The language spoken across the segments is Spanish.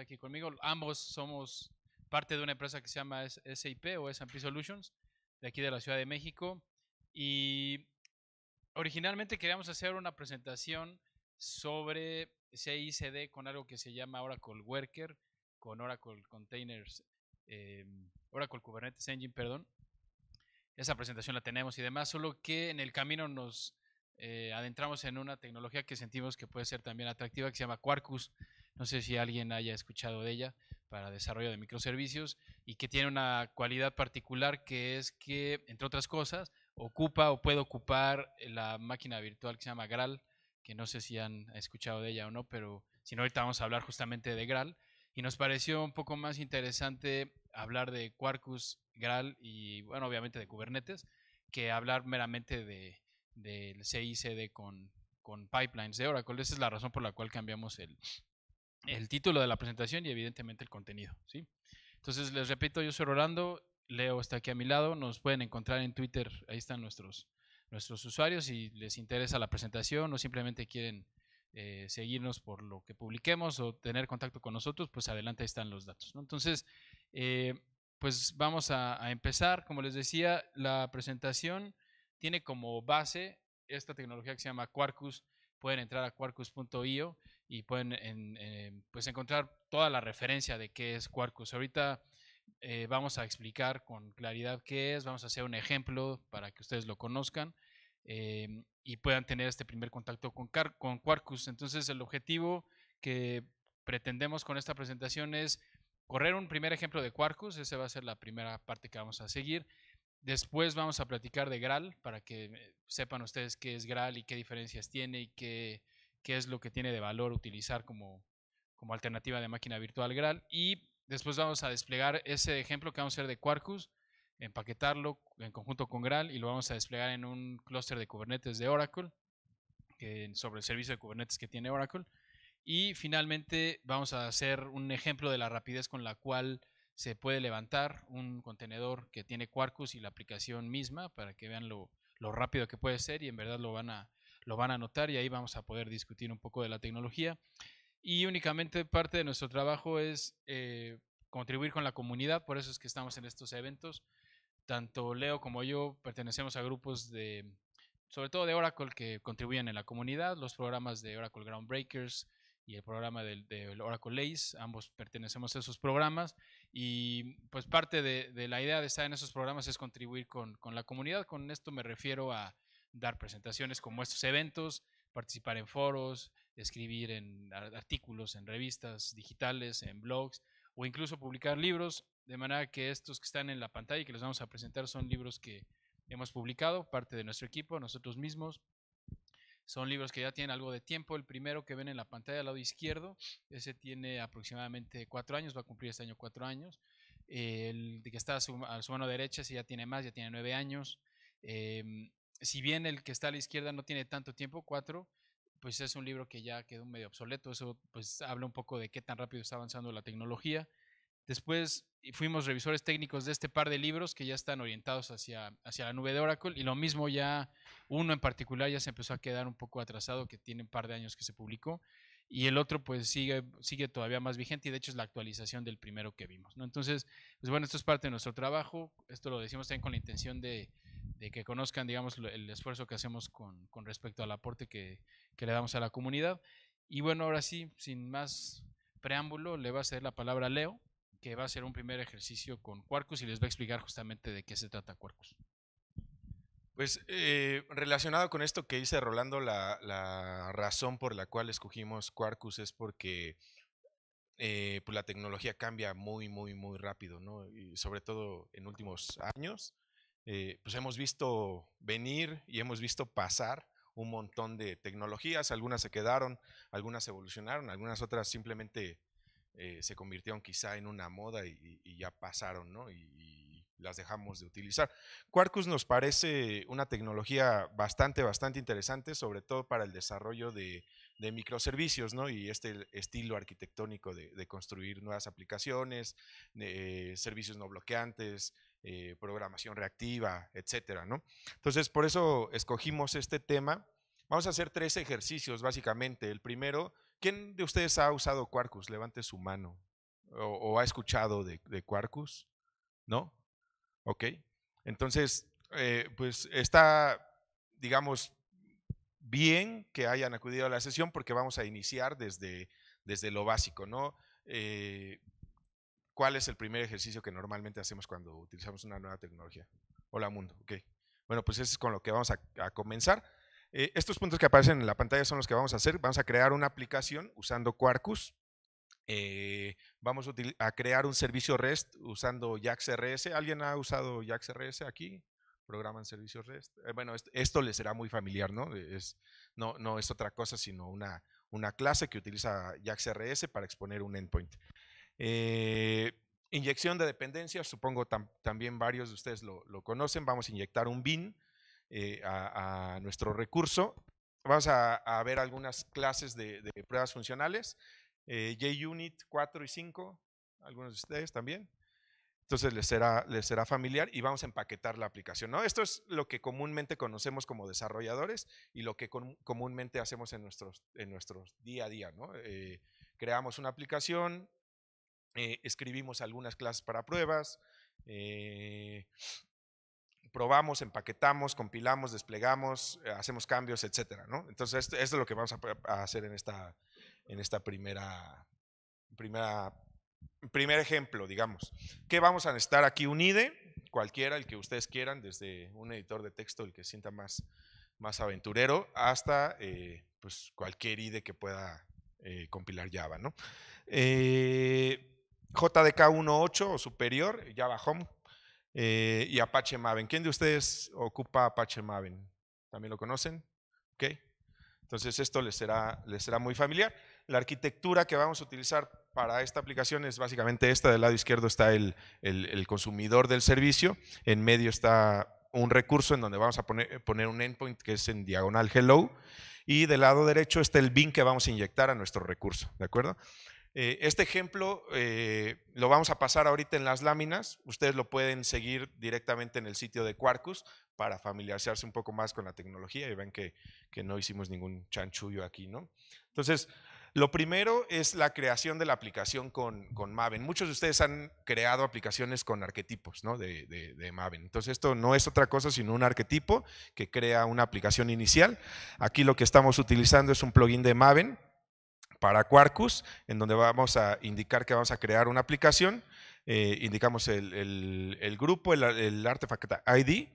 aquí conmigo. Ambos somos parte de una empresa que se llama SIP o S&P Solutions, de aquí de la Ciudad de México. Y originalmente queríamos hacer una presentación sobre CICD con algo que se llama Oracle Worker, con Oracle Containers, em, Oracle Kubernetes Engine, perdón. Esa presentación la tenemos y demás, solo que en el camino nos eh, adentramos en una tecnología que sentimos que puede ser también atractiva, que se llama Quarkus, no sé si alguien haya escuchado de ella para desarrollo de microservicios y que tiene una cualidad particular que es que, entre otras cosas, ocupa o puede ocupar la máquina virtual que se llama Gral que no sé si han escuchado de ella o no, pero si no, ahorita vamos a hablar justamente de Gral Y nos pareció un poco más interesante hablar de Quarkus, Gral y, bueno, obviamente de Kubernetes, que hablar meramente de, del CICD con, con pipelines de Oracle. Esa es la razón por la cual cambiamos el, el título de la presentación y evidentemente el contenido. ¿sí? Entonces, les repito, yo soy Rolando, Leo está aquí a mi lado, nos pueden encontrar en Twitter, ahí están nuestros, nuestros usuarios, si les interesa la presentación o simplemente quieren eh, seguirnos por lo que publiquemos o tener contacto con nosotros, pues adelante están los datos. Entonces, eh, pues vamos a, a empezar. Como les decía, la presentación tiene como base esta tecnología que se llama Quarkus, pueden entrar a quarkus.io y pueden eh, pues, encontrar toda la referencia de qué es Quarkus. Ahorita eh, vamos a explicar con claridad qué es, vamos a hacer un ejemplo para que ustedes lo conozcan eh, y puedan tener este primer contacto con, con Quarkus. Entonces el objetivo que pretendemos con esta presentación es correr un primer ejemplo de Quarkus, esa va a ser la primera parte que vamos a seguir. Después vamos a platicar de Graal para que sepan ustedes qué es Graal y qué diferencias tiene y qué qué es lo que tiene de valor utilizar como, como alternativa de máquina virtual Graal. Y después vamos a desplegar ese ejemplo que vamos a hacer de Quarkus, empaquetarlo en conjunto con Graal y lo vamos a desplegar en un clúster de Kubernetes de Oracle, que, sobre el servicio de Kubernetes que tiene Oracle. Y finalmente vamos a hacer un ejemplo de la rapidez con la cual se puede levantar un contenedor que tiene Quarkus y la aplicación misma para que vean lo, lo rápido que puede ser y en verdad lo van a, lo van a notar y ahí vamos a poder discutir un poco de la tecnología. Y únicamente parte de nuestro trabajo es eh, contribuir con la comunidad, por eso es que estamos en estos eventos. Tanto Leo como yo pertenecemos a grupos de, sobre todo de Oracle, que contribuyen en la comunidad, los programas de Oracle Groundbreakers y el programa del, Oracle LACE, ambos pertenecemos a esos programas y pues parte de, la idea de estar en esos programas es contribuir con la comunidad, con esto me refiero a dar presentaciones como estos eventos, participar en foros, escribir en artículos, en revistas digitales, en blogs o incluso publicar libros. De manera que estos que están en la pantalla y que los vamos a presentar son libros que hemos publicado, parte de nuestro equipo, nosotros mismos. Son libros que ya tienen algo de tiempo. El primero que ven en la pantalla al lado izquierdo, ese tiene aproximadamente cuatro años, va a cumplir este año cuatro años. El que está a su, mano derecha, ese ya tiene más, ya tiene nueve años. Em, si bien el que está a la izquierda no tiene tanto tiempo, cuatro, pues es un libro que ya quedó medio obsoleto. Eso pues habla un poco de qué tan rápido está avanzando la tecnología. Después fuimos revisores técnicos de este par de libros que ya están orientados hacia, hacia la nube de Oracle y lo mismo ya uno en particular ya se empezó a quedar un poco atrasado que tiene un par de años que se publicó y el otro pues sigue, sigue todavía más vigente y de hecho es la actualización del primero que vimos. ¿no? Entonces, pues bueno, esto es parte de nuestro trabajo, esto lo decimos también con la intención de, de que conozcan, digamos, el esfuerzo que hacemos con, con respecto al aporte que, que, le damos a la comunidad. Y bueno, ahora sí, sin más preámbulo, le va a ceder la palabra a Leo, que va a hacer un primer ejercicio con Quarkus y les va a explicar justamente de qué se trata Quarkus. Pues eh, relacionado con esto que dice Rolando, la, la, razón por la cual escogimos Quarkus es porque eh, pues, la tecnología cambia muy, muy, muy rápido, ¿no? Y sobre todo en últimos años eh, pues hemos visto venir y hemos visto pasar un montón de tecnologías, algunas se quedaron, algunas evolucionaron, algunas otras simplemente eh, se convirtieron quizá en una moda y, ya pasaron, ¿no? Y, las dejamos de utilizar. Quarkus nos parece una tecnología bastante, bastante interesante, sobre todo para el desarrollo de, microservicios, ¿no? Y este estilo arquitectónico de, construir nuevas aplicaciones, de, eh, servicios no bloqueantes, eh, programación reactiva, etcétera, ¿no? Entonces, por eso escogimos este tema. Vamos a hacer tres ejercicios, básicamente. El primero, ¿quién de ustedes ha usado Quarkus? Levante su mano. ¿O, ha escuchado de, Quarkus? ¿No? Ok. Entonces, eh, pues está, digamos, bien que hayan acudido a la sesión porque vamos a iniciar desde, desde lo básico, ¿no? Eh, ¿Cuál es el primer ejercicio que normalmente hacemos cuando utilizamos una nueva tecnología? Hola mundo, ok. Bueno, pues eso es con lo que vamos a, comenzar. Eh, estos puntos que aparecen en la pantalla son los que vamos a hacer. Vamos a crear una aplicación usando Quarkus. Eh, vamos a, crear un servicio REST usando JAX-RS. ¿Alguien ha usado JAX-RS aquí? Programan servicios REST. Eh, bueno, esto, les será muy familiar, ¿no? no, es otra cosa sino una, clase que utiliza JAX-RS para exponer un endpoint. Eh, inyección de dependencia, supongo también varios de ustedes lo, conocen. Vamos a inyectar un BIN eh, a, nuestro recurso. Vamos a, ver algunas clases de, pruebas funcionales. Eh, JUnit 4 y 5, algunos de ustedes también. Entonces les será, les será familiar y vamos a empaquetar la aplicación. ¿no? Esto es lo que comúnmente conocemos como desarrolladores y lo que comúnmente hacemos en, nuestros, en nuestros día a día. ¿no? creamos una aplicación, eh, escribimos algunas clases para pruebas, eh, probamos, empaquetamos, compilamos, desplegamos, eh, hacemos cambios, etc. ¿no? Entonces, esto, es lo que vamos a, hacer en esta, en esta primera, primera, primer ejemplo, digamos. que vamos a necesitar aquí? Un IDE, cualquiera, el que ustedes quieran, desde un editor de texto, el que sienta más, más aventurero, hasta pues cualquier IDE que pueda compilar Java. ¿no? JDK 1.8 o superior, Java Home eh, y Apache Maven. ¿Quién de ustedes ocupa Apache Maven? ¿También lo conocen? Ok. Entonces esto les será, les será muy familiar. La arquitectura que vamos a utilizar para esta aplicación es básicamente esta. Del lado izquierdo está el, consumidor del servicio, en medio está un recurso en donde vamos a poner, poner un endpoint que es en diagonal hello y del lado derecho está el bin que vamos a inyectar a nuestro recurso, ¿de acuerdo? Eh, este ejemplo eh, lo vamos a pasar ahorita en las láminas. Ustedes lo pueden seguir directamente en el sitio de Quarkus para familiarizarse un poco más con la tecnología y ven que, no hicimos ningún chanchullo aquí, ¿no? Entonces, lo primero es la creación de la aplicación con, Maven. Muchos de ustedes han creado aplicaciones con arquetipos ¿no? de, de, Maven. Entonces esto no es otra cosa sino un arquetipo que crea una aplicación inicial. Aquí lo que estamos utilizando es un plugin de Maven para Quarkus, en donde vamos a indicar que vamos a crear una aplicación. Eh, indicamos el, grupo, el, artefact ID,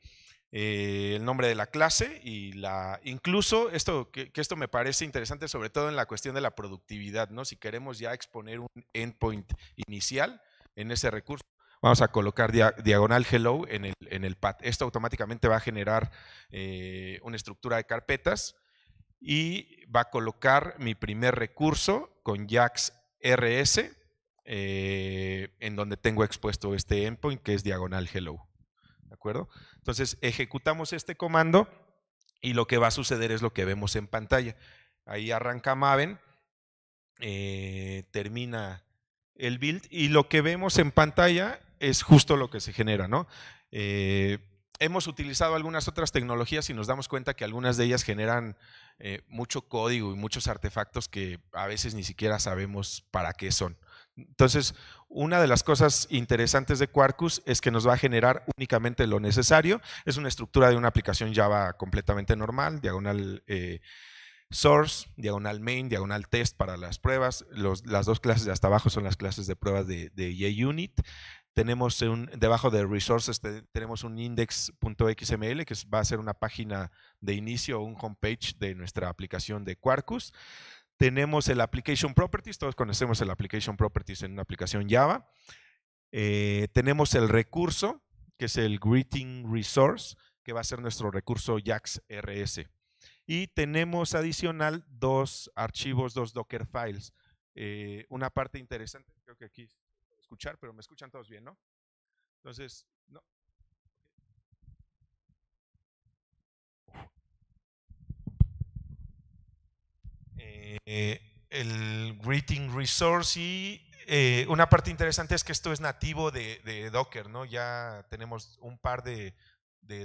eh, el nombre de la clase y la incluso esto que, esto me parece interesante sobre todo en la cuestión de la productividad, ¿no? Si queremos ya exponer un endpoint inicial en ese recurso, vamos a colocar diagonal hello en el, en pad. Esto automáticamente va a generar eh, una estructura de carpetas y va a colocar mi primer recurso con JAX RS, eh, en donde tengo expuesto este endpoint que es diagonal hello. ¿De acuerdo? Entonces ejecutamos este comando y lo que va a suceder es lo que vemos en pantalla. Ahí arranca Maven, eh, termina el build y lo que vemos en pantalla es justo lo que se genera, ¿no? Eh, hemos utilizado algunas otras tecnologías y nos damos cuenta que algunas de ellas generan eh, mucho código y muchos artefactos que a veces ni siquiera sabemos para qué son. Entonces, una de las cosas interesantes de Quarkus es que nos va a generar únicamente lo necesario. Es una estructura de una aplicación Java completamente normal, diagonal eh, source, diagonal main, diagonal test para las pruebas. las dos clases de hasta abajo son las clases de pruebas de, de JUnit tenemos debajo de resources tenemos un index.xml que va a ser una página de inicio o un homepage de nuestra aplicación de Quarkus. Tenemos el application properties, todos conocemos el application properties en una aplicación Java. Eh, tenemos el recurso, que es el greeting resource, que va a ser nuestro recurso JAX RS. Y tenemos adicional dos archivos, dos Docker files. Eh, una parte interesante, creo que aquí escuchar, pero me escuchan todos bien, ¿no? Entonces, no. Eh, el greeting resource y eh, una parte interesante es que esto es nativo de, Docker, ¿no? Ya tenemos un par de,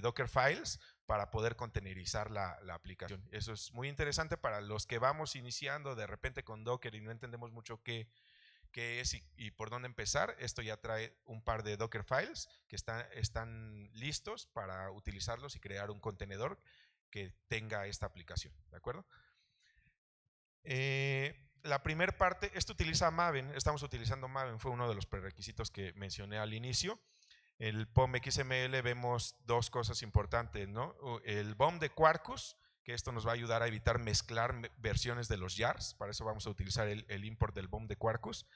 Docker files para poder contenerizar la, la, aplicación. Eso es muy interesante para los que vamos iniciando de repente con Docker y no entendemos mucho qué, qué es y, por dónde empezar. Esto ya trae un par de Docker files que están listos para utilizarlos y crear un contenedor que tenga esta aplicación, ¿de acuerdo? Eh, la primera parte, esto utiliza Maven, estamos utilizando Maven, fue uno de los prerequisitos que mencioné al inicio. El POM XML vemos dos cosas importantes, ¿no? El BOM de Quarkus, que esto nos va a ayudar a evitar mezclar versiones de los jars. Para eso vamos a utilizar el, import del BOM de Quarkus.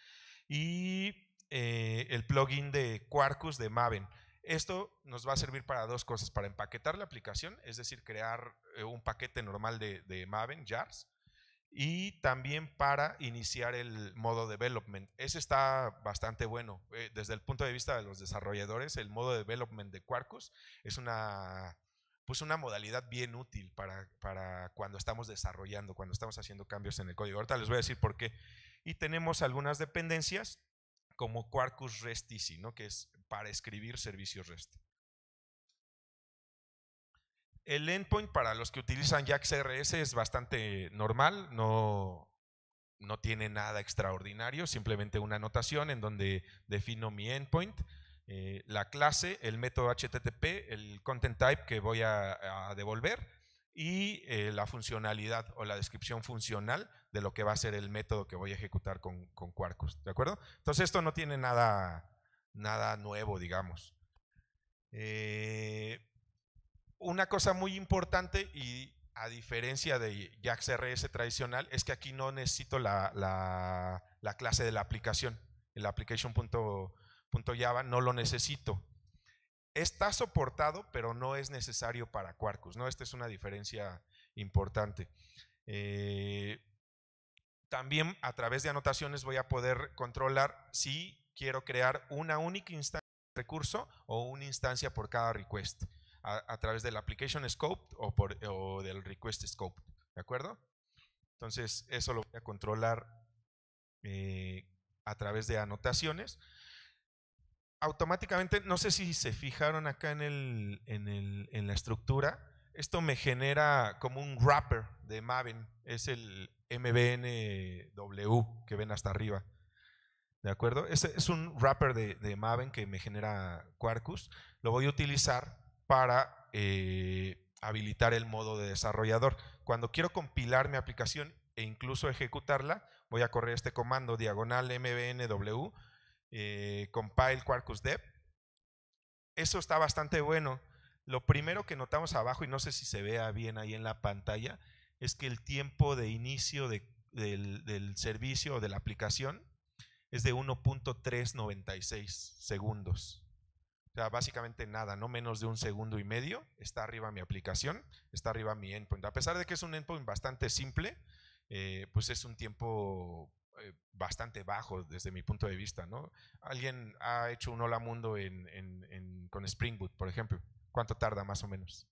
Y eh, el plugin de Quarkus de Maven. Esto nos va a servir para dos cosas, para empaquetar la aplicación, es decir, crear eh, un paquete normal de, de Maven, jars, y también para iniciar el modo development. Ese está bastante bueno. Eh, desde el punto de vista de los desarrolladores, el modo development de Quarkus es una pues una modalidad bien útil para, para, cuando estamos desarrollando, cuando estamos haciendo cambios en el código. Ahorita les voy a decir por qué. Y tenemos algunas dependencias como Quarkus REST ¿no? que es para escribir servicios REST. El endpoint para los que utilizan JAX-RS es bastante normal, no, no tiene nada extraordinario, simplemente una anotación en donde defino mi endpoint eh, la clase, el método HTTP, el content type que voy a, devolver y eh, la funcionalidad o la descripción funcional de lo que va a ser el método que voy a ejecutar con, con Quarkus, ¿de acuerdo? Entonces esto no tiene nada, nada nuevo, digamos. Eh, una cosa muy importante y a diferencia de JAX-RS tradicional es que aquí no necesito la, clase de la aplicación, el application. Java, no lo necesito. Está soportado, pero no es necesario para Quarkus. ¿no? Esta es una diferencia importante. Eh, también a través de anotaciones voy a poder controlar si quiero crear una única instancia de recurso o una instancia por cada request a, través del application scope o, por, o del request scope. ¿De acuerdo? Entonces, eso lo voy a controlar eh, a través de anotaciones automáticamente, no sé si se fijaron acá en, el, en, la estructura, esto me genera como un wrapper de Maven, es el MBNW que ven hasta arriba. ¿De acuerdo? Este es un wrapper de, Maven que me genera Quarkus. Lo voy a utilizar para eh, habilitar el modo de desarrollador. Cuando quiero compilar mi aplicación e incluso ejecutarla, voy a correr este comando diagonal mbnw eh, Compile Quarkus Dev. Eso está bastante bueno. Lo primero que notamos abajo, y no sé si se vea bien ahí en la pantalla, es que el tiempo de inicio del, servicio o de la aplicación es de 1.396 segundos. O sea, básicamente nada, no menos de un segundo y medio. Está arriba mi aplicación, está arriba mi endpoint. A pesar de que es un endpoint bastante simple, eh, pues es un tiempo eh, bastante bajo desde mi punto de vista. ¿no? Alguien ha hecho un hola mundo en, con Spring Boot, por ejemplo. ¿Cuánto tarda más o menos?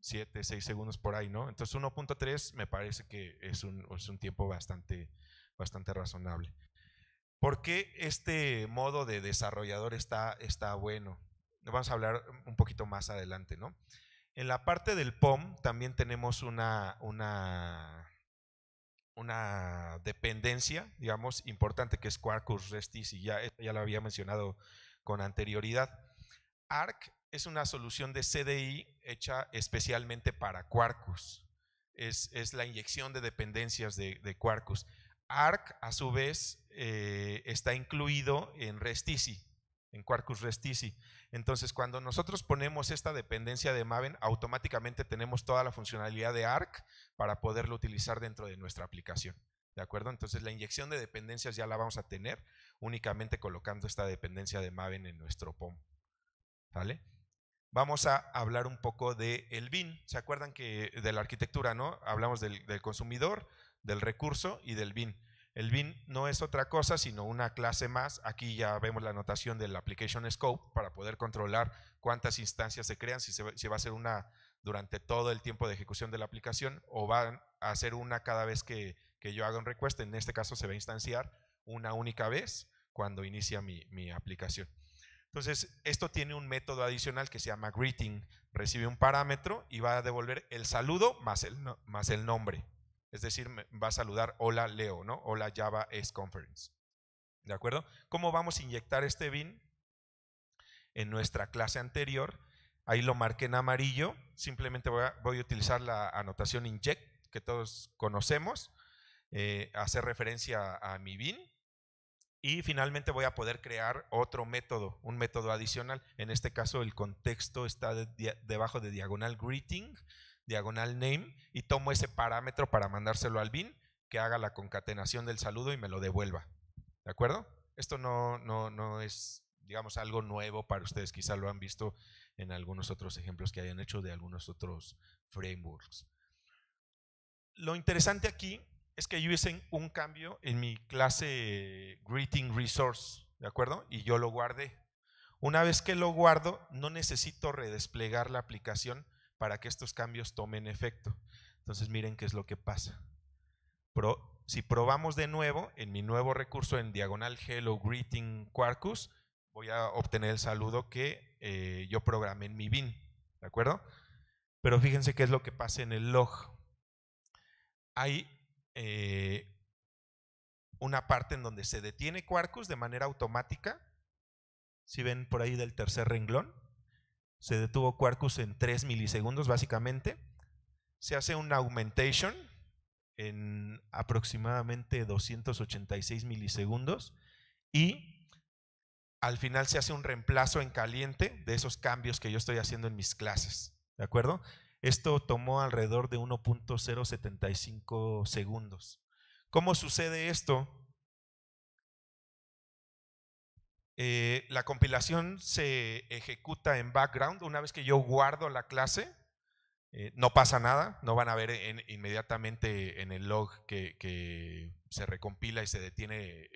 Siete, seis segundos por ahí, ¿no? Entonces 1.3 me parece que es un, es tiempo bastante, bastante razonable. ¿Por qué este modo de desarrollador está, está bueno? Vamos a hablar un poquito más adelante, ¿no? En la parte del POM también tenemos una, una una dependencia, digamos, importante que es Quarkus Restis ya, ya lo había mencionado con anterioridad. ARC es una solución de CDI hecha especialmente para Quarkus. Es, es la inyección de dependencias de, Quarkus. ARC, a su vez, eh, está incluido en Restisi, en Quarkus Restisi. Entonces, cuando nosotros ponemos esta dependencia de Maven, automáticamente tenemos toda la funcionalidad de Arc para poderlo utilizar dentro de nuestra aplicación. ¿De acuerdo? Entonces, la inyección de dependencias ya la vamos a tener únicamente colocando esta dependencia de Maven en nuestro POM. ¿Vale? Vamos a hablar un poco de el BIN. ¿Se acuerdan que de la arquitectura, no? Hablamos del, del consumidor, del recurso y del BIN. El bin no es otra cosa sino una clase más. Aquí ya vemos la anotación del application scope para poder controlar cuántas instancias se crean, si, se, va a ser una durante todo el tiempo de ejecución de la aplicación o va a hacer una cada vez que, yo haga un request. En este caso se va a instanciar una única vez cuando inicia mi, aplicación. Entonces, esto tiene un método adicional que se llama greeting. Recibe un parámetro y va a devolver el saludo más el nombre. Es decir, va a saludar hola Leo, ¿no? Hola Java S Conference. ¿De acuerdo? ¿Cómo vamos a inyectar este bin? En nuestra clase anterior, ahí lo marqué en amarillo, simplemente voy a, utilizar la anotación inject que todos conocemos, eh, hacer referencia a mi bin y finalmente voy a poder crear otro método, un método adicional. En este caso el contexto está debajo de diagonal greeting diagonal name, y tomo ese parámetro para mandárselo al bin que haga la concatenación del saludo y me lo devuelva. ¿De acuerdo? Esto no, no, es, digamos, algo nuevo para ustedes. Quizá lo han visto en algunos otros ejemplos que hayan hecho de algunos otros frameworks. Lo interesante aquí es que yo hice un cambio en mi clase Greeting Resource, ¿de acuerdo? Y yo lo guardé. Una vez que lo guardo, no necesito redesplegar la aplicación para que estos cambios tomen efecto. Entonces miren qué es lo que pasa. si probamos de nuevo, en mi nuevo recurso en diagonal hello greeting Quarkus, voy a obtener el saludo que eh, yo programé en mi bin, ¿de acuerdo? Pero fíjense qué es lo que pasa en el log. Hay eh, una parte en donde se detiene Quarkus de manera automática, si ven por ahí del tercer renglón, se detuvo Quarkus en 3 milisegundos básicamente. Se hace un augmentation en aproximadamente 286 milisegundos y al final se hace un reemplazo en caliente de esos cambios que yo estoy haciendo en mis clases. ¿De acuerdo? Esto tomó alrededor de 1.075 segundos. ¿Cómo sucede esto? Eh, la compilación se ejecuta en background. Una vez que yo guardo la clase, eh, no pasa nada, no van a ver inmediatamente en el log que, se recompila y se detiene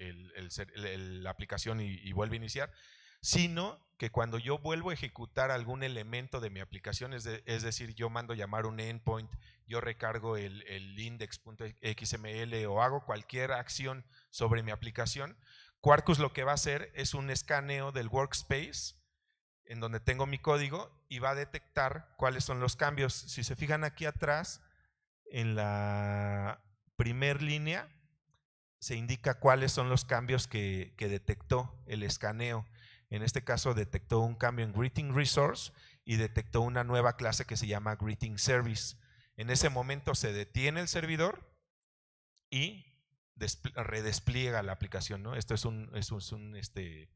la aplicación y, vuelve a iniciar, sino que cuando yo vuelvo a ejecutar algún elemento de mi aplicación, es, decir, yo mando llamar un endpoint, yo recargo el index.xml o hago cualquier acción sobre mi aplicación, Quarkus lo que va a hacer es un escaneo del workspace en donde tengo mi código y va a detectar cuáles son los cambios. Si se fijan aquí atrás, en la primer línea se indica cuáles son los cambios que, que detectó el escaneo. En este caso detectó un cambio en Greeting Resource y detectó una nueva clase que se llama Greeting Service. En ese momento se detiene el servidor y redespliega la aplicación, ¿no? Esto es un, un, este,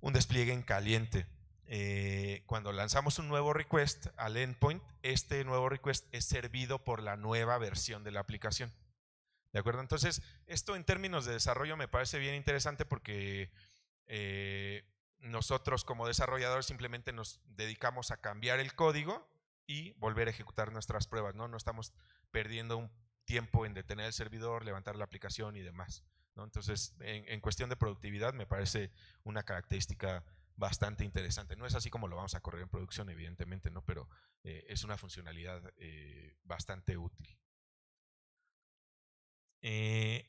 un despliegue en caliente. Eh, cuando lanzamos un nuevo request al endpoint, este nuevo request es servido por la nueva versión de la aplicación. ¿De acuerdo? Entonces, esto en términos de desarrollo me parece bien interesante porque eh, nosotros como desarrolladores simplemente nos dedicamos a cambiar el código y volver a ejecutar nuestras pruebas, ¿no? No estamos perdiendo un tiempo en detener el servidor, levantar la aplicación y demás. Entonces, en, cuestión de productividad me parece una característica bastante interesante. No es así como lo vamos a correr en producción, evidentemente, ¿no? pero eh, es una funcionalidad eh, bastante útil. Eh,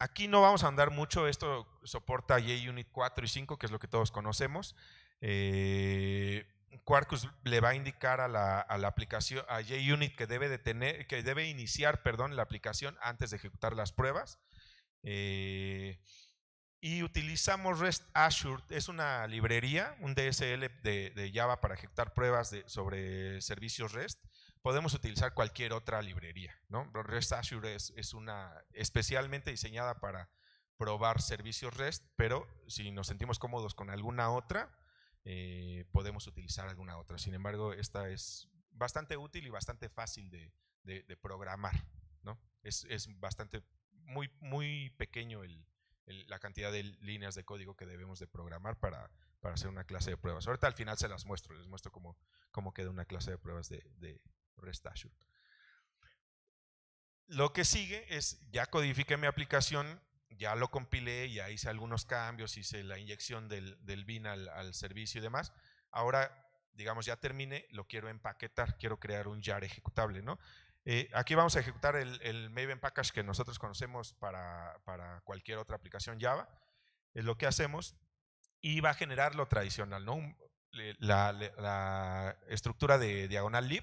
aquí no vamos a andar mucho, esto soporta JUnit 4 y 5, que es lo que todos conocemos. Quarkus le va a indicar a la, aplicación, a JUnit que debe, que debe iniciar perdón, la aplicación antes de ejecutar las pruebas. Eh, y utilizamos REST Azure, es una librería, un DSL de, Java para ejecutar pruebas sobre servicios REST. Podemos utilizar cualquier otra librería, ¿no? REST Azure es una especialmente diseñada para probar servicios REST, pero si nos sentimos cómodos con alguna otra, eh, podemos utilizar alguna otra. Sin embargo, esta es bastante útil y bastante fácil de, programar. ¿no? Es, bastante, muy, muy pequeño la cantidad de líneas de código que debemos de programar para, hacer una clase de pruebas. Ahorita al final se las muestro, les muestro cómo, cómo queda una clase de pruebas de, de Lo que sigue es, ya codifique mi aplicación, ya lo compilé, ya hice algunos cambios, hice la inyección del, del BIN al, servicio y demás. Ahora, digamos, ya terminé, lo quiero empaquetar, quiero crear un jar ejecutable, ¿no? Eh, aquí vamos a ejecutar el, el, Maven Package que nosotros conocemos para, para cualquier otra aplicación Java. Es eh, lo que hacemos y va a generar lo tradicional, ¿no? la estructura de diagonal lib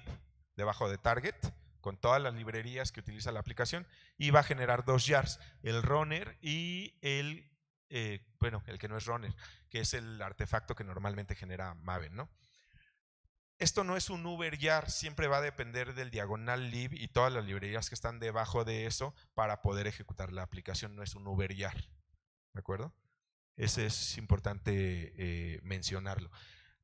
debajo de target con todas las librerías que utiliza la aplicación y va a generar dos jars, el runner y el, eh, bueno, el que no es runner, que es el artefacto que normalmente genera Maven, ¿no? Esto no es un Uber jar, siempre va a depender del diagonal lib y todas las librerías que están debajo de eso para poder ejecutar la aplicación, no es un Uber jar, ¿de acuerdo? Ese es importante eh, mencionarlo.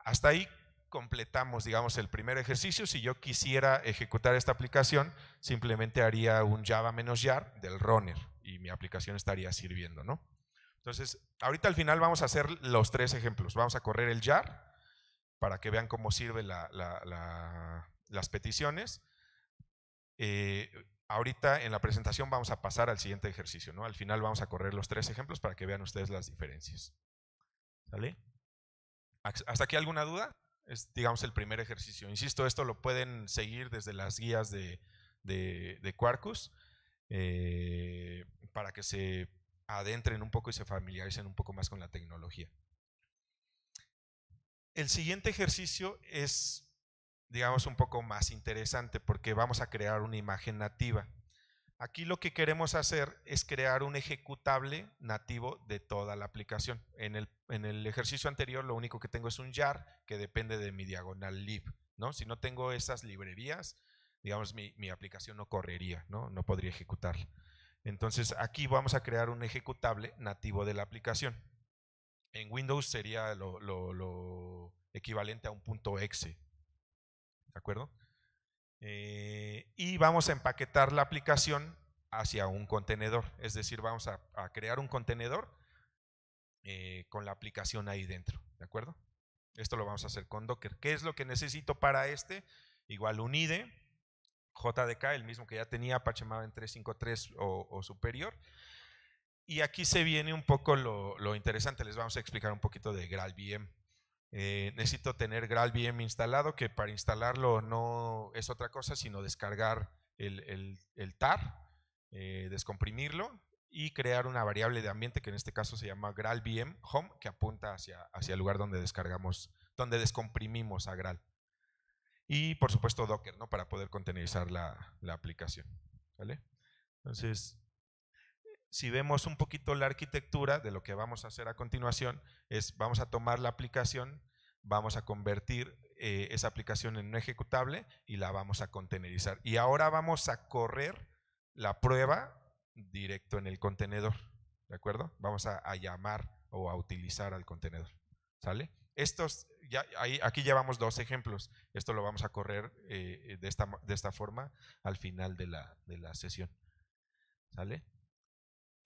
Hasta ahí completamos, digamos, el primer ejercicio. Si yo quisiera ejecutar esta aplicación, simplemente haría un Java menos del runner y mi aplicación estaría sirviendo, ¿no? Entonces, ahorita al final vamos a hacer los tres ejemplos. Vamos a correr el jar para que vean cómo sirve las peticiones. Eh, ahorita en la presentación vamos a pasar al siguiente ejercicio, ¿no? Al final vamos a correr los tres ejemplos para que vean ustedes las diferencias. ¿Sale? ¿Hasta aquí alguna duda? Es, digamos, el primer ejercicio. Insisto, esto lo pueden seguir desde las guías de, de, Quarkus eh, para que se adentren un poco y se familiaricen un poco más con la tecnología. El siguiente ejercicio es, digamos, un poco más interesante porque vamos a crear una imagen nativa. Aquí lo que queremos hacer es crear un ejecutable nativo de toda la aplicación. En el, en el ejercicio anterior lo único que tengo es un jar que depende de mi diagonal lib. ¿no? Si no tengo esas librerías, digamos, mi, mi aplicación no correría, ¿no? no podría ejecutarla. Entonces aquí vamos a crear un ejecutable nativo de la aplicación. En Windows sería lo, lo, lo equivalente a un punto .exe. ¿De acuerdo? Eh, y vamos a empaquetar la aplicación hacia un contenedor. Es decir, vamos a, crear un contenedor eh, con la aplicación ahí dentro. ¿De acuerdo? Esto lo vamos a hacer con Docker. ¿Qué es lo que necesito para este? Igual un IDE, JDK, el mismo que ya tenía Apache Maven 3.5.3 o, o superior. Y aquí se viene un poco lo, lo, interesante. Les vamos a explicar un poquito de GraalVM. Eh, necesito tener GraalVM instalado, que para instalarlo no es otra cosa, sino descargar el, tar, eh, descomprimirlo y crear una variable de ambiente que en este caso se llama GraalVM home, que apunta hacia, hacia el lugar donde descargamos, donde descomprimimos a Graal. Y por supuesto Docker, ¿no? Para poder contenerizar la, aplicación. ¿vale? Entonces, si vemos un poquito la arquitectura de lo que vamos a hacer a continuación, es vamos a tomar la aplicación, vamos a convertir eh, esa aplicación en un ejecutable y la vamos a contenerizar. Y ahora vamos a correr la prueba directo en el contenedor, ¿de acuerdo? Vamos a, llamar o a utilizar al contenedor, ¿sale? Estos, ya, aquí llevamos dos ejemplos. Esto lo vamos a correr eh, de, esta, de esta forma al final de la, de la sesión, ¿sale?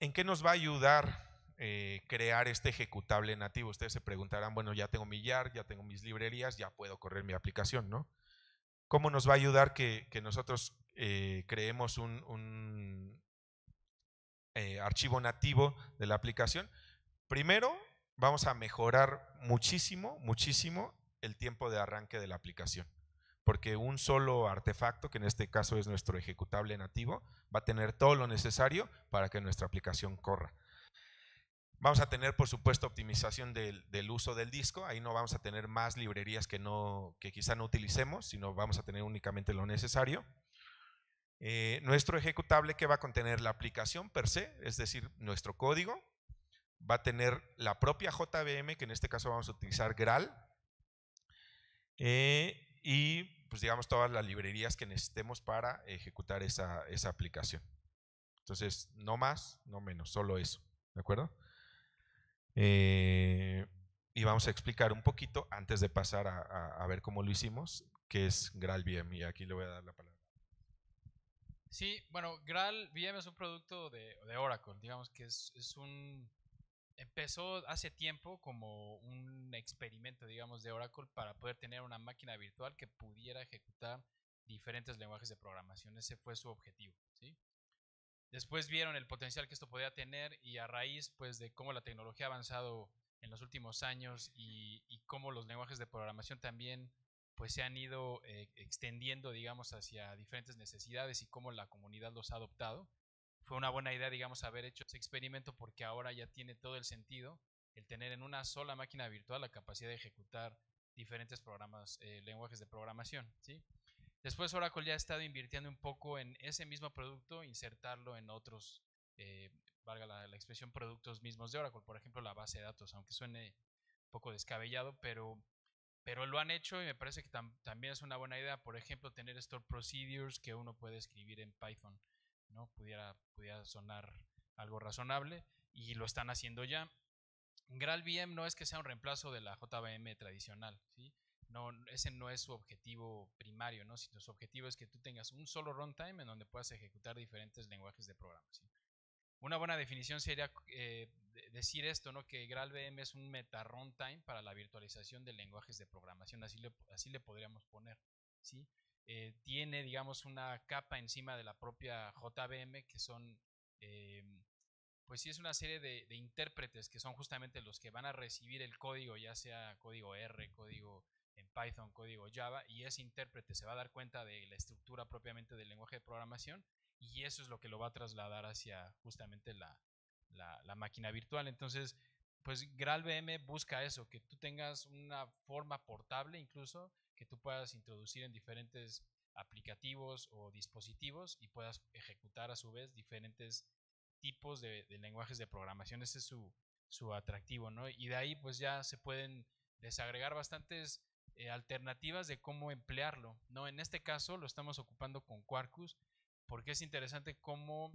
¿En qué nos va a ayudar eh, crear este ejecutable nativo? Ustedes se preguntarán, bueno, ya tengo mi YAR, ya tengo mis librerías, ya puedo correr mi aplicación, ¿no? ¿Cómo nos va a ayudar que, nosotros eh, creemos un, eh, archivo nativo de la aplicación? Primero, vamos a mejorar muchísimo, muchísimo el tiempo de arranque de la aplicación porque un solo artefacto, que en este caso es nuestro ejecutable nativo, va a tener todo lo necesario para que nuestra aplicación corra. Vamos a tener, por supuesto, optimización del, uso del disco. Ahí no vamos a tener más librerías que, quizá no utilicemos, sino vamos a tener únicamente lo necesario. Eh, nuestro ejecutable que va a contener la aplicación per se, es decir, nuestro código. Va a tener la propia JVM, que en este caso vamos a utilizar GRAL. Eh, y pues digamos todas las librerías que necesitemos para ejecutar esa, aplicación. Entonces, no más, no menos, solo eso, ¿de acuerdo? Eh, y vamos a explicar un poquito antes de pasar a, ver cómo lo hicimos, qué es GraalVM, y aquí le voy a dar la palabra. Sí, bueno, GraalVM es un producto de, de Oracle, digamos que es un empezó hace tiempo como un experimento, digamos, de Oracle para poder tener una máquina virtual que pudiera ejecutar diferentes lenguajes de programación. Ese fue su objetivo, Después vieron el potencial que esto podía tener y a raíz pues, de cómo la tecnología ha avanzado en los últimos años y, cómo los lenguajes de programación también pues, se han ido eh, extendiendo, digamos, hacia diferentes necesidades y cómo la comunidad los ha adoptado, fue una buena idea, digamos, haber hecho ese experimento porque ahora ya tiene todo el sentido el tener en una sola máquina virtual la capacidad de ejecutar diferentes programas, eh, lenguajes de programación, ¿sí? Después Oracle ya ha estado invirtiendo un poco en ese mismo producto, insertarlo en otros, eh, valga la, expresión, productos mismos de Oracle, por ejemplo, la base de datos, aunque suene un poco descabellado, pero, pero lo han hecho y me parece que también es una buena idea, por ejemplo, tener store procedures que uno puede escribir en Python ¿no? Pudiera, pudiera sonar algo razonable y lo están haciendo ya. GraalVM no es que sea un reemplazo de la JVM tradicional, ¿sí? No, ese no es su objetivo primario, ¿no? Sino su objetivo es que tú tengas un solo runtime en donde puedas ejecutar diferentes lenguajes de programación. Una buena definición sería eh, decir esto, ¿no? Que GraalVM es un meta runtime para la virtualización de lenguajes de programación, así le, así le podríamos poner, ¿sí? Eh, tiene, digamos, una capa encima de la propia JVM, que son, eh, pues sí, es una serie de, intérpretes que son justamente los que van a recibir el código, ya sea código R, código en Python, código Java, y ese intérprete se va a dar cuenta de la estructura propiamente del lenguaje de programación, y eso es lo que lo va a trasladar hacia justamente la, la, la máquina virtual. Entonces, pues GraalVM busca eso, que tú tengas una forma portable incluso que tú puedas introducir en diferentes aplicativos o dispositivos y puedas ejecutar a su vez diferentes tipos de, lenguajes de programación. Ese es su, atractivo, ¿no? Y de ahí pues ya se pueden desagregar bastantes eh, alternativas de cómo emplearlo, ¿no? En este caso lo estamos ocupando con Quarkus porque es interesante cómo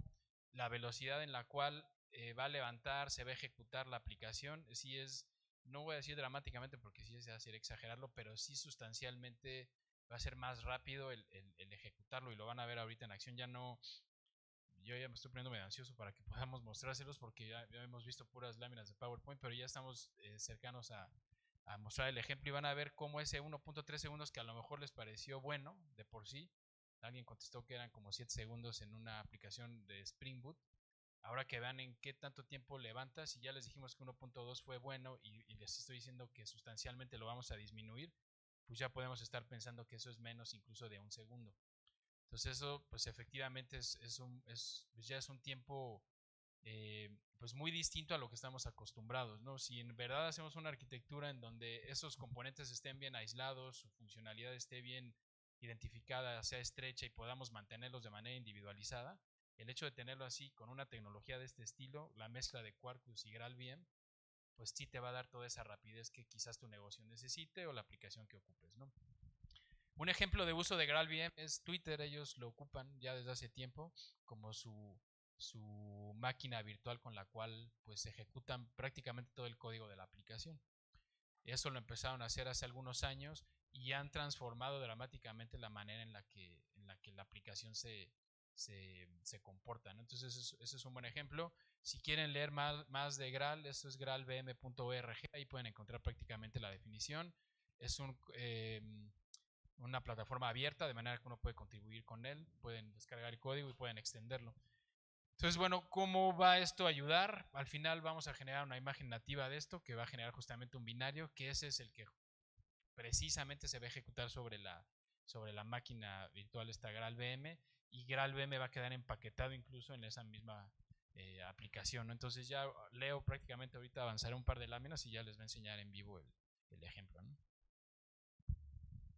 la velocidad en la cual eh, va a levantar, se va a ejecutar la aplicación, si es no voy a decir dramáticamente porque si es hacer exagerarlo, pero sí sustancialmente va a ser más rápido el, ejecutarlo y lo van a ver ahorita en acción. Ya no, yo ya me estoy poniendo medio ansioso para que podamos mostrárselos porque ya, hemos visto puras láminas de PowerPoint, pero ya estamos eh, cercanos a, a, mostrar el ejemplo y van a ver cómo ese 1.3 segundos que a lo mejor les pareció bueno de por sí, alguien contestó que eran como 7 segundos en una aplicación de Spring Boot, Ahora que vean en qué tanto tiempo levantas, y ya les dijimos que 1.2 fue bueno y, les estoy diciendo que sustancialmente lo vamos a disminuir, pues ya podemos estar pensando que eso es menos incluso de un segundo. Entonces eso, pues efectivamente es, un, es, pues, ya es un tiempo eh, pues muy distinto a lo que estamos acostumbrados, ¿no? Si en verdad hacemos una arquitectura en donde esos componentes estén bien aislados, su funcionalidad esté bien identificada, sea estrecha y podamos mantenerlos de manera individualizada, el hecho de tenerlo así con una tecnología de este estilo, la mezcla de Quarkus y GraalVM, pues sí te va a dar toda esa rapidez que quizás tu negocio necesite o la aplicación que ocupes, ¿no? Un ejemplo de uso de GraalVM es Twitter, ellos lo ocupan ya desde hace tiempo como su, su máquina virtual con la cual pues ejecutan prácticamente todo el código de la aplicación. Eso lo empezaron a hacer hace algunos años y han transformado dramáticamente la manera en la que, en la, que la aplicación se, se, comportan. Entonces, ese es, un buen ejemplo. Si quieren leer más, más de Graal, esto es graalvm.org ahí pueden encontrar prácticamente la definición. Es un, eh, una plataforma abierta, de manera que uno puede contribuir con él, pueden descargar el código y pueden extenderlo. Entonces, bueno, ¿cómo va esto a ayudar? Al final vamos a generar una imagen nativa de esto, que va a generar justamente un binario, que ese es el que precisamente se va a ejecutar sobre la, sobre la máquina virtual esta GraalVM y Gral me va a quedar empaquetado incluso en esa misma eh, aplicación. Entonces ya leo prácticamente ahorita avanzar un par de láminas y ya les voy a enseñar en vivo el, ejemplo.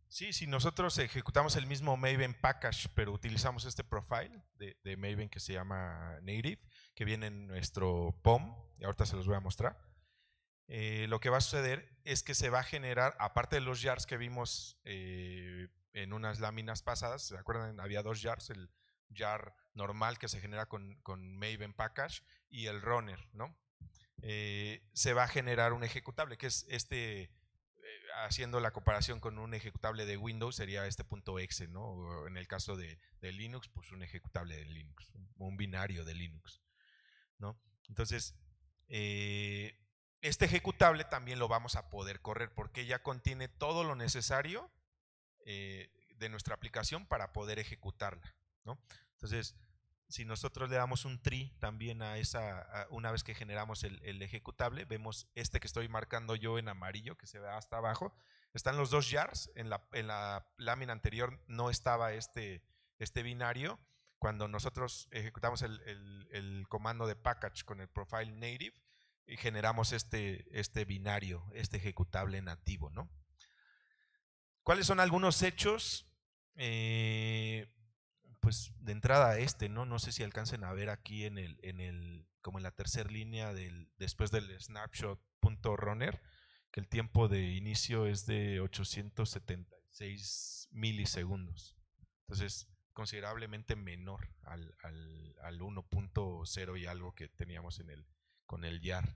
Sí, si nosotros ejecutamos el mismo Maven Package, pero utilizamos este profile de, de Maven que se llama Native, que viene en nuestro POM, y ahorita se los voy a mostrar. Eh, lo que va a suceder es que se va a generar, aparte de los jars que vimos eh, en unas láminas pasadas, ¿se acuerdan? Había dos jars, el jar normal que se genera con, Maven Package y el runner, ¿no? Eh, se va a generar un ejecutable, que es este, haciendo la comparación con un ejecutable de Windows, sería este punto exe, ¿no? en el caso de, de, Linux, pues un ejecutable de Linux, un binario de Linux, ¿no? Entonces, eh, este ejecutable también lo vamos a poder correr porque ya contiene todo lo necesario eh, de nuestra aplicación para poder ejecutarla. Entonces, si nosotros le damos un tree también a esa, una vez que generamos el, ejecutable, vemos este que estoy marcando yo en amarillo, que se ve hasta abajo. Están los dos jars, en la, lámina anterior no estaba este, este binario. Cuando nosotros ejecutamos el comando de package con el profile native, generamos este, este binario, este ejecutable nativo, ¿no? ¿Cuáles son algunos hechos? Eh, pues de entrada este, ¿no? No sé si alcancen a ver aquí en el, en el como en la tercera línea del, después del snapshot.runner, que el tiempo de inicio es de 876 milisegundos. Entonces, considerablemente menor al, al 1.0 y algo que teníamos en el con el YAR.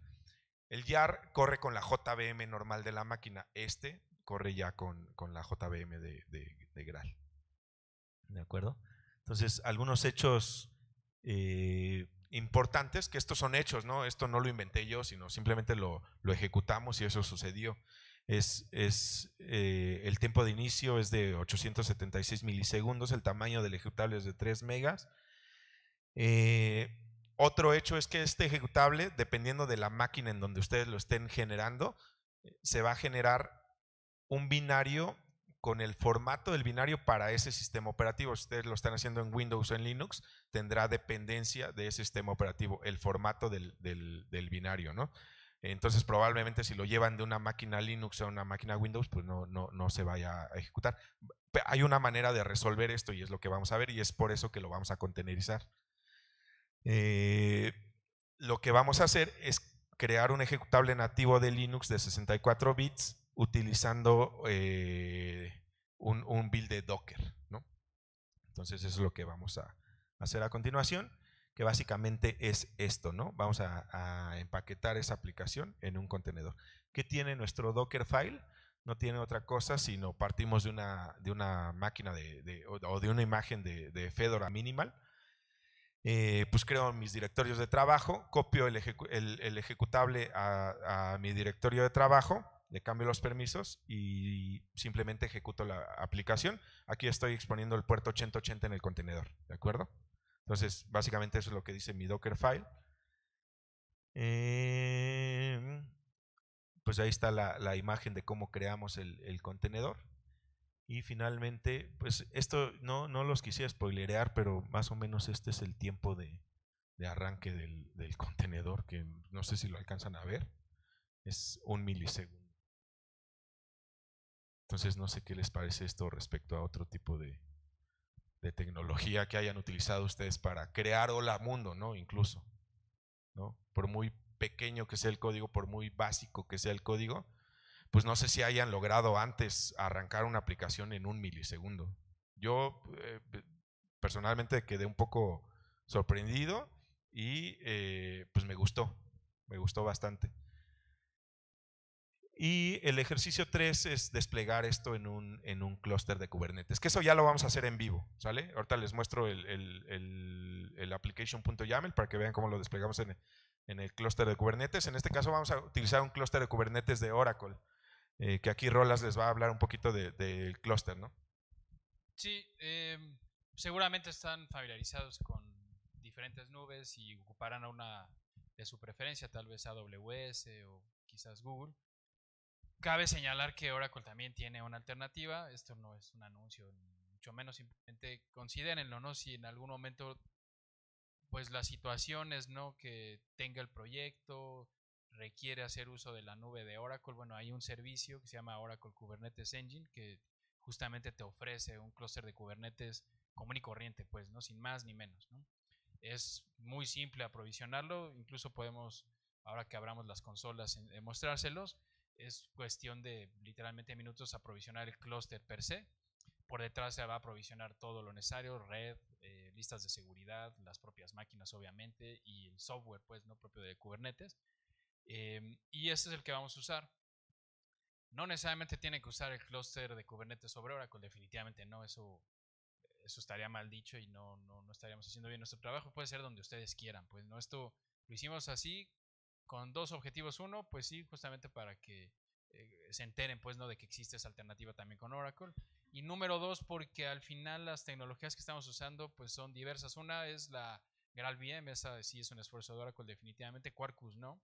El YAR corre con la JBM normal de la máquina. Este corre ya con, la JBM de, de, de, Graal. ¿De acuerdo? Entonces, algunos hechos eh, importantes, que estos son hechos, ¿no? Esto no lo inventé yo, sino simplemente lo, ejecutamos y eso sucedió. Es, es eh, el tiempo de inicio es de 876 milisegundos, el tamaño del ejecutable es de 3 megas. Eh, otro hecho es que este ejecutable, dependiendo de la máquina en donde ustedes lo estén generando, se va a generar un binario con el formato del binario para ese sistema operativo. Si ustedes lo están haciendo en Windows o en Linux, tendrá dependencia de ese sistema operativo, el formato del, binario, ¿no? Entonces, probablemente si lo llevan de una máquina Linux a una máquina Windows, pues no, no se vaya a ejecutar. Hay una manera de resolver esto y es lo que vamos a ver y es por eso que lo vamos a contenerizar. Eh, lo que vamos a hacer es crear un ejecutable nativo de Linux de 64 bits utilizando eh, un, build de Docker. ¿no? Entonces eso es lo que vamos a hacer a continuación, que básicamente es esto. ¿no? Vamos a, empaquetar esa aplicación en un contenedor. ¿Qué tiene nuestro Docker file? no tiene otra cosa sino partimos de una, de una máquina o de una imagen de Fedora Minimal eh, pues creo mis directorios de trabajo, copio el, ejecutable a, mi directorio de trabajo, le cambio los permisos y simplemente ejecuto la aplicación. Aquí estoy exponiendo el puerto 8080 en el contenedor, ¿de acuerdo? Entonces, básicamente eso es lo que dice mi Dockerfile. Eh, em, pues ahí está la, imagen de cómo creamos el contenedor. Y finalmente, pues esto no, no los quisiera spoilerear, pero más o menos este es el tiempo de, de arranque del, del, contenedor, que no sé si lo alcanzan a ver, es un milisegundo. Entonces no sé qué les parece esto respecto a otro tipo de, de tecnología que hayan utilizado ustedes para crear hola mundo, ¿no? Incluso, ¿no? Por muy pequeño que sea el código, por muy básico que sea el código, pues no sé si hayan logrado antes arrancar una aplicación en un milisegundo. Yo eh, personalmente quedé un poco sorprendido y eh, pues me gustó, me gustó bastante. Y el ejercicio 3 es desplegar esto en un, en clúster de Kubernetes, que eso ya lo vamos a hacer en vivo, ¿sale? Ahorita les muestro el, el, application.yaml para que vean cómo lo desplegamos en, en el clúster de Kubernetes. En este caso vamos a utilizar un clúster de Kubernetes de Oracle. Eh, que aquí Rolas les va a hablar un poquito del de, clúster, ¿no? Sí, em, seguramente están familiarizados con diferentes nubes y ocuparán una de su preferencia, tal vez AWS o quizás Google. Cabe señalar que Oracle también tiene una alternativa, esto no es un anuncio, mucho menos simplemente considérenlo, ¿no? Si en algún momento pues la situación es no que tenga el proyecto, requiere hacer uso de la nube de Oracle, bueno, hay un servicio que se llama Oracle Kubernetes Engine que justamente te ofrece un clúster de Kubernetes común y corriente, pues, ¿no? Sin más ni menos, Es muy simple aprovisionarlo, incluso podemos, ahora que abramos las consolas, mostrárselos. Es cuestión de literalmente minutos aprovisionar el clúster per se. Por detrás se va a aprovisionar todo lo necesario, red, eh, listas de seguridad, las propias máquinas obviamente y el software pues no propio de Kubernetes Em, y este es el que vamos a usar. No necesariamente tiene que usar el clúster de Kubernetes sobre Oracle, definitivamente no, eso, eso estaría mal dicho y no, no, no, estaríamos haciendo bien nuestro trabajo. Puede ser donde ustedes quieran, pues no, esto lo hicimos así, con dos objetivos. Uno, pues sí, justamente para que eh, se enteren, pues, ¿no? De que existe esa alternativa también con Oracle. Y número dos, porque al final las tecnologías que estamos usando, pues son diversas. Una es la GraalVM, esa sí es un esfuerzo de Oracle, definitivamente. Quarkus no.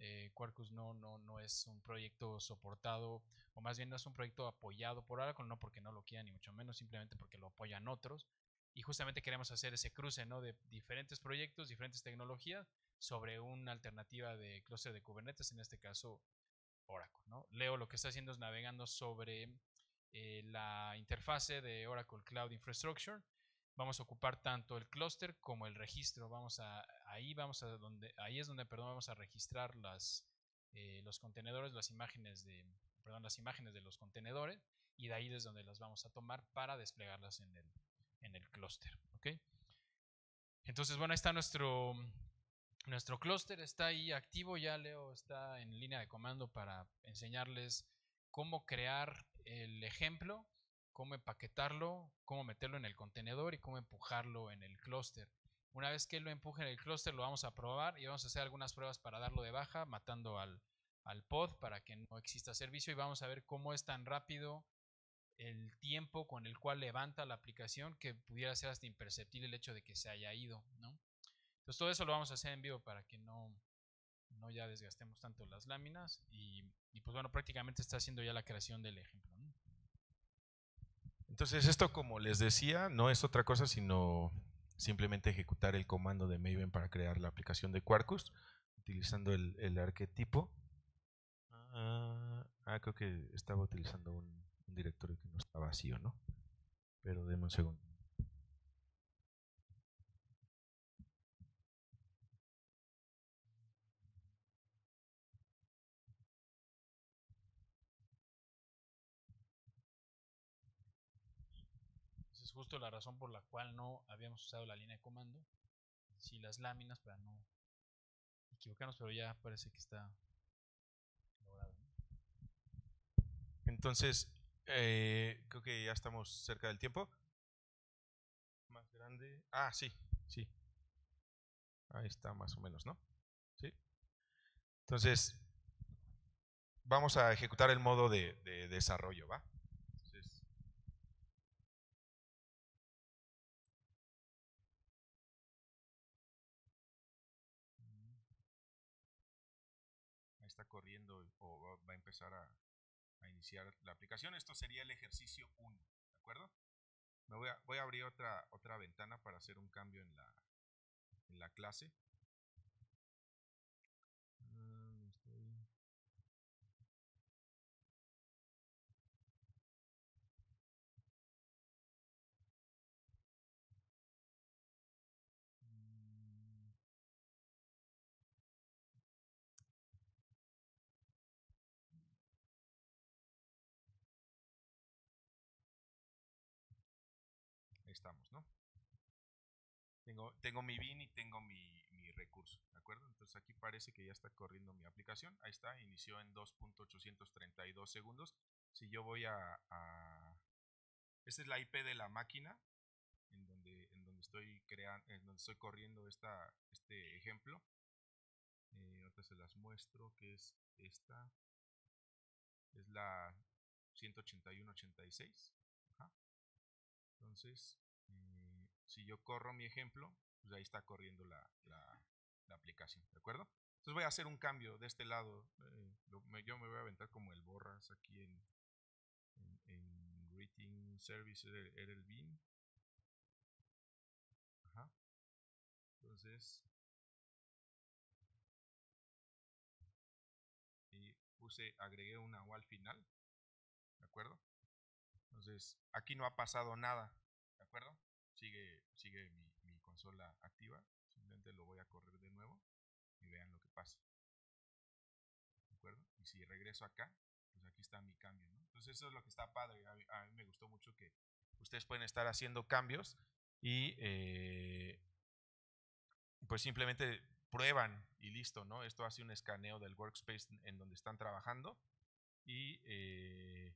Eh, Quarkus no, no, es un proyecto soportado, o más bien no es un proyecto apoyado por Oracle, no porque no lo quieran, ni mucho menos, simplemente porque lo apoyan otros. Y justamente queremos hacer ese cruce de diferentes proyectos, diferentes tecnologías, sobre una alternativa de clúster de Kubernetes, en este caso Oracle. Leo lo que está haciendo es navegando sobre eh, la interfase de Oracle Cloud Infrastructure vamos a ocupar tanto el clúster como el registro. Vamos a, ahí, vamos a donde, ahí es donde perdón, vamos a registrar las, eh, los contenedores, las imágenes de, perdón, las imágenes de los contenedores y de ahí es donde las vamos a tomar para desplegarlas en el, en clúster. Entonces, bueno, ahí está nuestro, nuestro clúster, está ahí activo, ya Leo está en línea de comando para enseñarles cómo crear el ejemplo cómo empaquetarlo, cómo meterlo en el contenedor y cómo empujarlo en el clúster. Una vez que lo empuje en el clúster lo vamos a probar y vamos a hacer algunas pruebas para darlo de baja, matando al, al pod para que no exista servicio y vamos a ver cómo es tan rápido el tiempo con el cual levanta la aplicación que pudiera ser hasta imperceptible el hecho de que se haya ido, Entonces todo eso lo vamos a hacer en vivo para que no, no ya desgastemos tanto las láminas y pues bueno, prácticamente está haciendo ya la creación del ejemplo. Entonces, esto, como les decía, no es otra cosa sino simplemente ejecutar el comando de Maven para crear la aplicación de Quarkus, utilizando el, arquetipo. Ah, ah, creo que estaba utilizando un, directorio que no está vacío, ¿no? Pero demos un segundo. justo la razón por la cual no habíamos usado la línea de comando. si las láminas para no equivocarnos, pero ya parece que está Entonces, eh, creo que ya estamos cerca del tiempo. Más grande. Ah, sí, sí. Ahí está más o menos, ¿no? Sí. Entonces, vamos a ejecutar el modo de, de desarrollo, ¿va? la aplicación. Esto sería el ejercicio 1, ¿de acuerdo? Me voy, a, voy a abrir otra, otra ventana para hacer un cambio en la, en la clase. tengo, mi BIN y tengo mi, mi, recurso, ¿de acuerdo? Entonces aquí parece que ya está corriendo mi aplicación, ahí está, inició en 2.832 segundos. Si yo voy a, Esta es la IP de la máquina en donde, en donde, estoy, creando, en donde estoy corriendo esta, este ejemplo. Eh, se las muestro, que es esta. Es la 181.86. Entonces, si yo corro mi ejemplo, pues ahí está corriendo la, la, aplicación, ¿de acuerdo? Entonces voy a hacer un cambio de este lado. Eh, yo me voy a aventar como el borras aquí en, en, greeting service era el bin. Ajá. Entonces y puse agregué una o al final, ¿de acuerdo? Entonces aquí no ha pasado nada, ¿de acuerdo? sigue, mi, consola activa. Simplemente lo voy a correr de nuevo y vean lo que pasa. ¿De acuerdo? Y si regreso acá, pues aquí está mi cambio, Entonces eso es lo que está padre. A mí, me gustó mucho que ustedes pueden estar haciendo cambios y eh, pues simplemente prueban y listo, ¿no? Esto hace un escaneo del workspace en donde están trabajando y eh,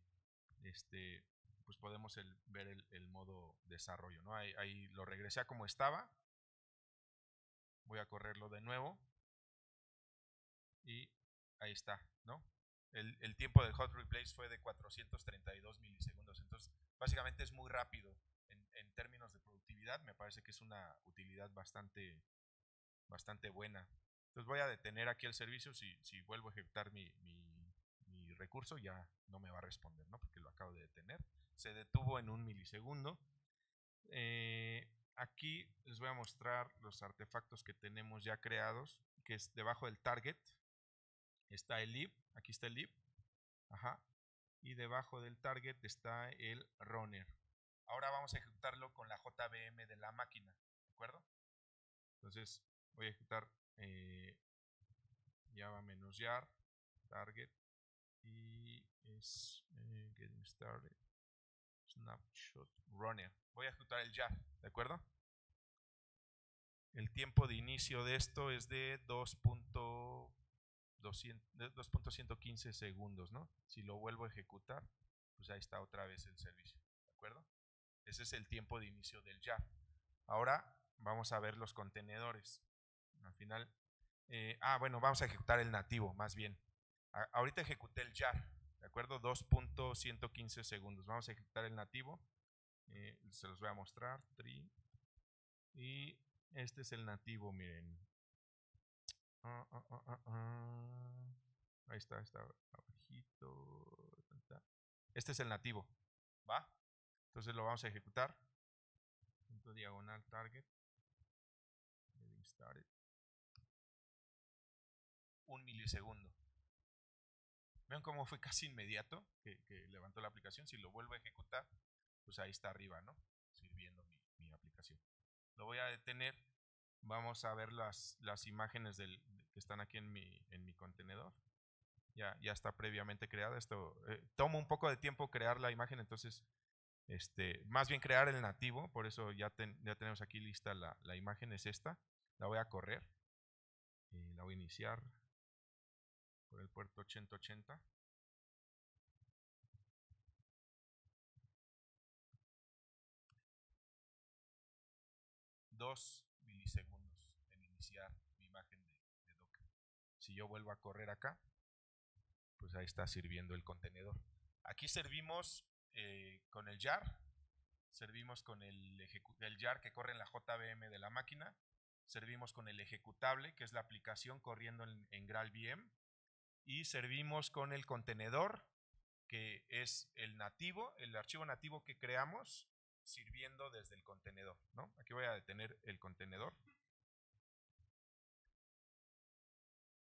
este, pues podemos ver el, el, modo desarrollo. ¿no? Ahí, lo regresé a como estaba. Voy a correrlo de nuevo. Y ahí está, ¿no? El, tiempo del hot replace fue de 432 milisegundos. Entonces, básicamente es muy rápido en, en, términos de productividad. Me parece que es una utilidad bastante, bastante buena. Entonces voy a detener aquí el servicio si, vuelvo a ejecutar mi recurso ya no me va a responder, ¿no? Porque lo acabo de detener. Se detuvo en un milisegundo. Eh, aquí les voy a mostrar los artefactos que tenemos ya creados, que es debajo del target. Está el lib, aquí está el lib. Y debajo del target está el runner. Ahora vamos a ejecutarlo con la JVM de la máquina, ¿de acuerdo? Entonces voy a ejecutar eh, Java-yar, target, y es eh, Getting Started. Snapshot Voy a ejecutar el jar, ¿de acuerdo? El tiempo de inicio de esto es de 2.115 segundos, ¿no? Si lo vuelvo a ejecutar, pues ahí está otra vez el servicio, ¿de acuerdo? Ese es el tiempo de inicio del jar. Ahora vamos a ver los contenedores. Al final, eh, ah, bueno, vamos a ejecutar el nativo, más bien ahorita ejecuté el jar, ¿de acuerdo? 2.115 segundos. Vamos a ejecutar el nativo. Eh, se los voy a mostrar. Y este es el nativo, miren. Ah, ah, ah, ahí está, está abajito. Este es el nativo, ¿va? Entonces lo vamos a ejecutar. Punto diagonal target. Un milisegundo. Vean cómo fue casi inmediato que, levantó la aplicación. Si lo vuelvo a ejecutar, pues ahí está arriba, ¿no? Sirviendo mi, aplicación. Lo voy a detener. Vamos a ver las, las imágenes del, que están aquí en mi, en mi contenedor. Ya, ya está previamente creada. Esto eh, toma un poco de tiempo crear la imagen, entonces, este, más bien crear el nativo. Por eso ya, ya tenemos aquí lista la, imagen, es esta. La voy a correr. Eh, la voy a iniciar por el puerto 8080. Dos milisegundos en iniciar mi imagen de, Docker. Si yo vuelvo a correr acá, pues ahí está sirviendo el contenedor. Aquí servimos eh, con el jar, servimos con el, jar que corre en la JVM de la máquina, servimos con el ejecutable, que es la aplicación corriendo en, en GraalVM, y servimos con el contenedor, que es el nativo, el archivo nativo que creamos, sirviendo desde el contenedor. ¿no? Aquí voy a detener el contenedor.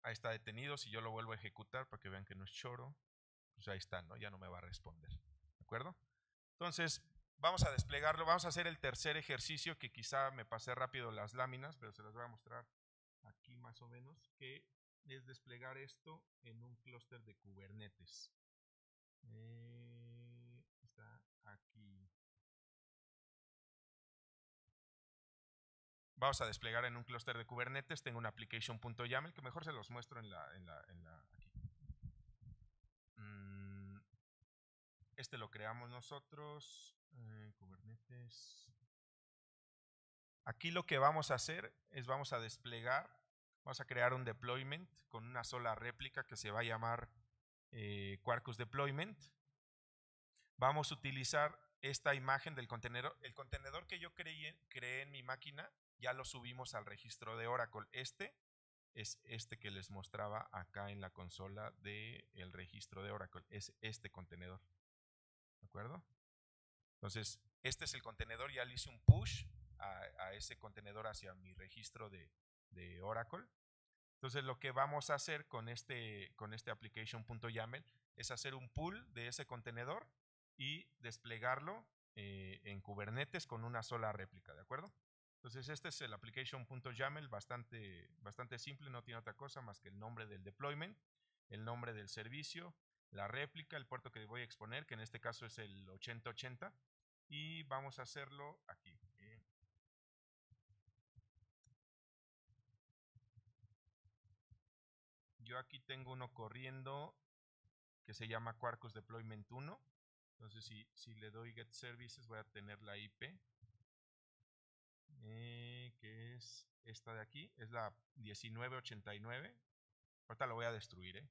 Ahí está detenido, si yo lo vuelvo a ejecutar para que vean que no es choro, pues ahí está, ¿no? ya no me va a responder. ¿De acuerdo? Entonces, vamos a desplegarlo, vamos a hacer el tercer ejercicio que quizá me pasé rápido las láminas, pero se las voy a mostrar aquí más o menos, que es desplegar esto en un clúster de Kubernetes. Eh, está aquí. Vamos a desplegar en un clúster de Kubernetes. Tengo un application.yaml que mejor se los muestro en la... la, mm, Este lo creamos nosotros. Eh, Kubernetes. Aquí lo que vamos a hacer es vamos a desplegar Vamos a crear un deployment con una sola réplica que se va a llamar eh, Quarkus Deployment. Vamos a utilizar esta imagen del contenedor. El contenedor que yo creé, en mi máquina ya lo subimos al registro de Oracle. Este es este que les mostraba acá en la consola del el registro de Oracle. Es este contenedor. ¿De acuerdo? Entonces, este es el contenedor. Ya le hice un push a ese contenedor hacia mi registro de, de Oracle. Entonces lo que vamos a hacer con este, con este application.yaml es hacer un pool de ese contenedor y desplegarlo eh, en Kubernetes con una sola réplica, ¿de acuerdo? Entonces este es el application.yaml, bastante, bastante simple, no tiene otra cosa más que el nombre del deployment, el nombre del servicio, la réplica, el puerto que voy a exponer, que en este caso es el 8080, y vamos a hacerlo aquí. Yo aquí tengo uno corriendo que se llama Quarkus Deployment 1. Entonces, si, si le doy Get Services, voy a tener la IP, eh, que es esta de aquí, es la 1989. Ahorita lo voy a destruir, ¿eh?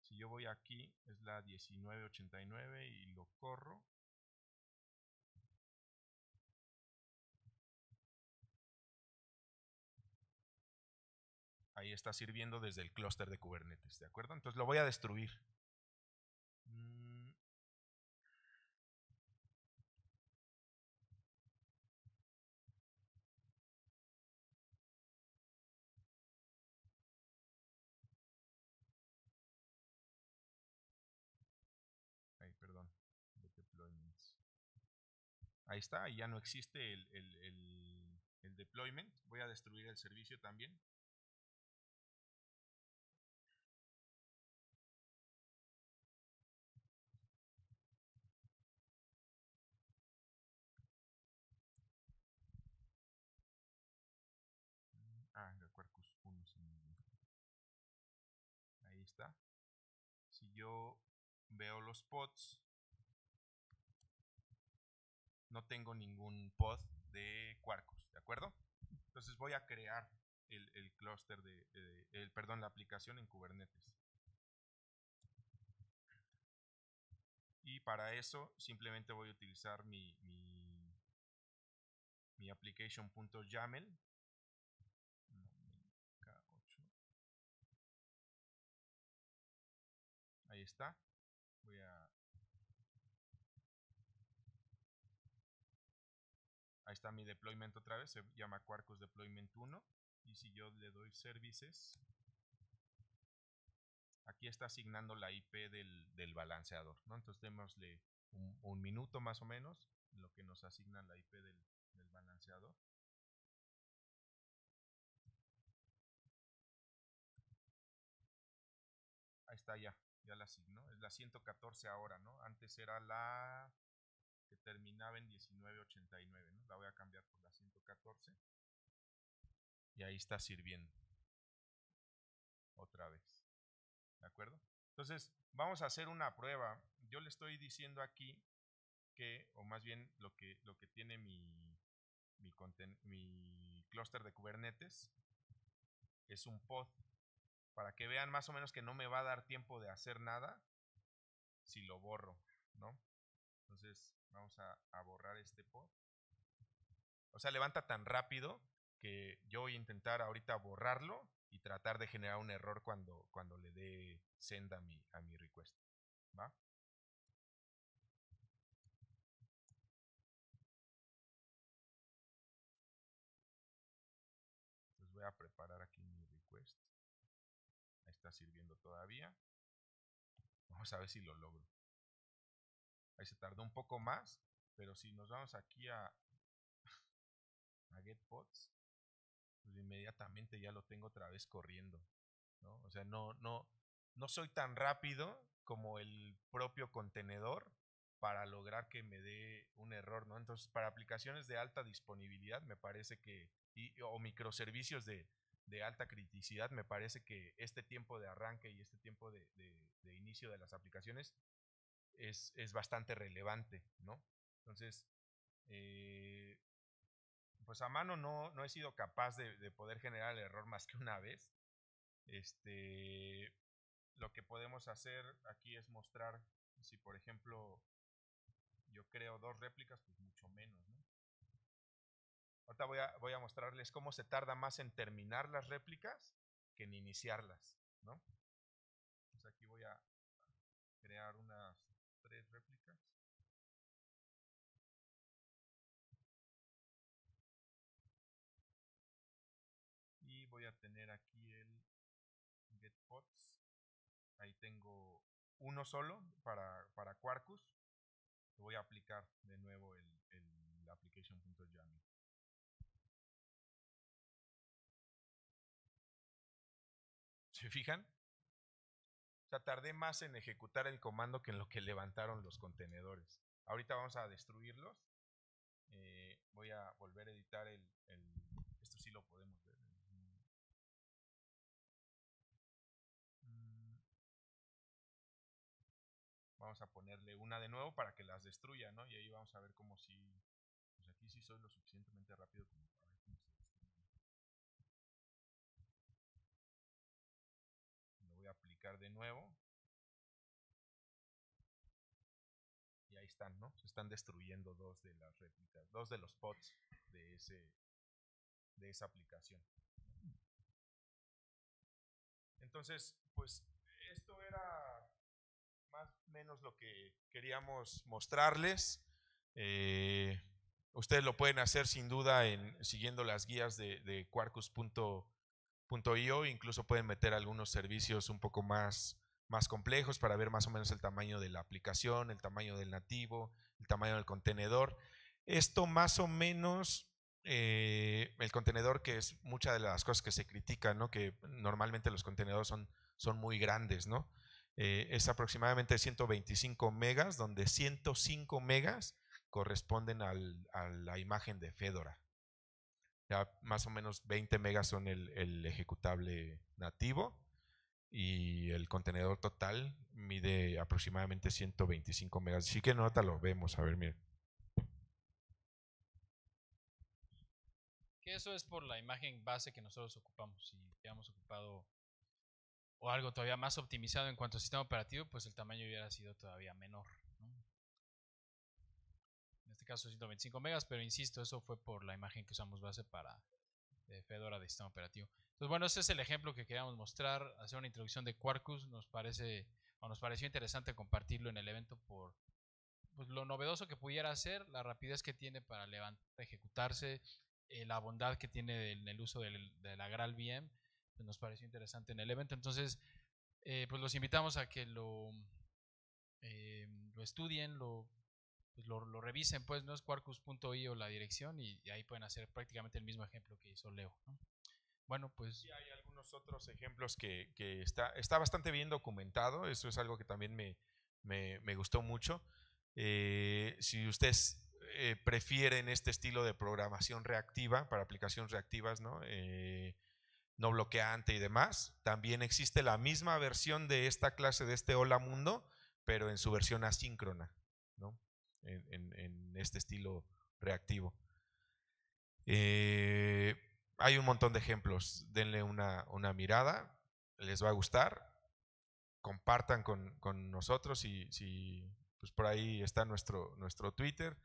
Si yo voy aquí, es la 1989 y lo corro, está sirviendo desde el clúster de Kubernetes, ¿de acuerdo? Entonces lo voy a destruir. Mm. ahí está, ya no existe el, deployment. Voy a destruir el servicio también. yo veo los pods, no tengo ningún pod de Quarkus, ¿de acuerdo? Entonces voy a crear el, el clúster de, perdón, la aplicación en Kubernetes. Y para eso simplemente voy a utilizar mi, mi, mi application.yaml está. Voy a... Ahí está mi deployment otra vez, se llama Quarkus Deployment 1. Y si yo le doy services, aquí está asignando la IP del, del balanceador. ¿no? Entonces démosle un, minuto más o menos, lo que nos asigna la IP del balanceador. Ahí está ya, ya la asignó, es la 114 ahora, ¿no? Antes era la que terminaba en 1989, ¿no? La voy a cambiar por la 114. Y ahí está sirviendo. Otra vez. ¿De acuerdo? Entonces, vamos a hacer una prueba. Yo le estoy diciendo aquí que, o más bien lo que, lo que tiene mi, mi, mi clúster de Kubernetes, es un pod para que vean más o menos que no me va a dar tiempo de hacer nada si lo borro, ¿no? Entonces vamos a, borrar este pod. O sea, levanta tan rápido que yo voy a intentar ahorita borrarlo y tratar de generar un error cuando, cuando le dé send a mi, a mi request. ¿Va? Entonces voy a preparar aquí está sirviendo todavía. Vamos a ver si lo logro. Ahí se tardó un poco más, pero si nos vamos aquí a, a GetPods, pues inmediatamente ya lo tengo otra vez corriendo. ¿no? O sea, no, no, no soy tan rápido como el propio contenedor para lograr que me dé un error, ¿no? Entonces, para aplicaciones de alta disponibilidad, me parece que, o microservicios de, de alta criticidad, me parece que este tiempo de arranque y este tiempo de, inicio de las aplicaciones es, es bastante relevante, ¿no? Entonces, eh, pues a mano no, he sido capaz de, de, poder generar el error más que una vez. Este, lo que podemos hacer aquí es mostrar si, por ejemplo, yo creo dos réplicas, pues mucho menos, Ahorita voy a, mostrarles cómo se tarda más en terminar las réplicas que en iniciarlas, aquí voy a crear unas tres réplicas. Y voy a tener aquí el get Ahí tengo uno solo para, para Quarkus. Voy a aplicar de nuevo el, el ¿Se fijan? O tardé más en ejecutar el comando que en lo que levantaron los contenedores. Ahorita vamos a destruirlos. Eh, voy a volver a editar el, Esto sí lo podemos ver. vamos a ponerle una de nuevo para que las destruya, ¿no? Y ahí vamos a ver cómo si, pues aquí sí soy lo suficientemente rápido como de nuevo. Y ahí están, ¿no? Se están destruyendo dos de las réplicas, dos de los pods de, ese, de esa aplicación. Entonces, pues esto era más o menos lo que queríamos mostrarles. Eh, ustedes lo pueden hacer sin duda en, siguiendo las guías de, de quarkus.com .io, incluso pueden meter algunos servicios un poco más, más complejos para ver más o menos el tamaño de la aplicación, el tamaño del nativo, el tamaño del contenedor. Esto más o menos, eh, el contenedor que es muchas de las cosas que se critican, que normalmente los contenedores son, son muy grandes, eh, es aproximadamente 125 megas, donde 105 megas corresponden a la imagen de Fedora. Ya más o menos 20 megas son el, ejecutable nativo y el contenedor total mide aproximadamente 125 megas. Sí que nota lo vemos, a ver, miren. Que eso es por la imagen base que nosotros ocupamos. Si hubiéramos ocupado o algo todavía más optimizado en cuanto al sistema operativo, pues el tamaño hubiera sido todavía menor. Este caso 125 megas, pero insisto, eso fue por la imagen que usamos base para eh, Fedora de sistema operativo. Entonces, bueno, ese es el ejemplo que queríamos mostrar, hacer una introducción de Quarkus, nos parece o nos pareció interesante compartirlo en el evento por pues, lo novedoso que pudiera ser, la rapidez que tiene para levantar, ejecutarse, eh, la bondad que tiene en el uso de la Graal VM, nos pareció interesante en el evento. Entonces, eh, pues los invitamos a que lo, lo estudien, lo pues, lo, revisen, pues no es quarkus.io la dirección y, ahí pueden hacer prácticamente el mismo ejemplo que hizo Leo. Bueno, pues... Sí, hay algunos otros ejemplos que, que, está, está bastante bien documentado, eso es algo que también me, me, me gustó mucho. Eh, si ustedes eh, prefieren este estilo de programación reactiva para aplicaciones reactivas, ¿no? Eh, no bloqueante y demás, también existe la misma versión de esta clase, de este Hola Mundo, pero en su versión asíncrona. ¿no? en, este estilo reactivo. Eh, hay un montón de ejemplos, denle una, mirada, les va a gustar, compartan con, nosotros y si pues por ahí está nuestro, nuestro Twitter.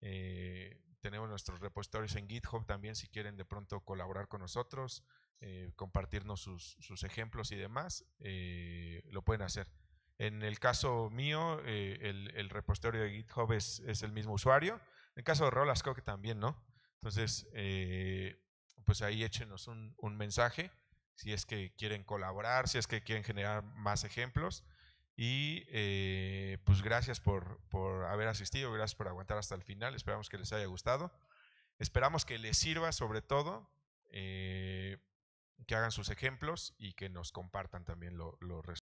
Eh, tenemos nuestros repositorios en GitHub también si quieren de pronto colaborar con nosotros, eh, compartirnos sus, ejemplos y demás, lo pueden hacer. En el caso mío, eh, el, el, repositorio de GitHub es, el mismo usuario. En el caso de Rolas, creo que también, ¿no? Entonces, eh, pues ahí échenos un, mensaje si es que quieren colaborar, si es que quieren generar más ejemplos. Y eh, pues gracias por, haber asistido, gracias por aguantar hasta el final. Esperamos que les haya gustado. Esperamos que les sirva sobre todo que hagan sus ejemplos y que nos compartan también los resultados.